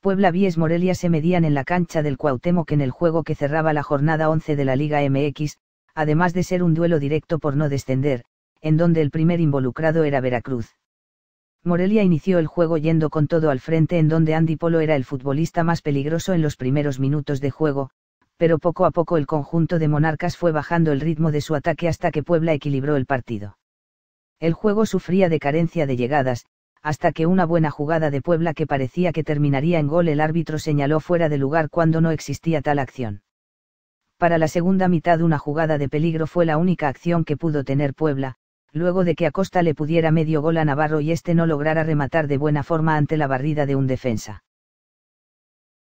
Puebla Vies Morelia se medían en la cancha del Cuauhtémoc en el juego que cerraba la jornada 11 de la Liga MX, además de ser un duelo directo por no descender, en donde el primer involucrado era Veracruz. Morelia inició el juego yendo con todo al frente en donde Andy Polo era el futbolista más peligroso en los primeros minutos de juego, pero poco a poco el conjunto de monarcas fue bajando el ritmo de su ataque hasta que Puebla equilibró el partido. El juego sufría de carencia de llegadas, hasta que una buena jugada de Puebla que parecía que terminaría en gol el árbitro señaló fuera de lugar cuando no existía tal acción. Para la segunda mitad una jugada de peligro fue la única acción que pudo tener Puebla, luego de que Acosta le pudiera medio gol a Navarro y este no lograra rematar de buena forma ante la barrida de un defensa.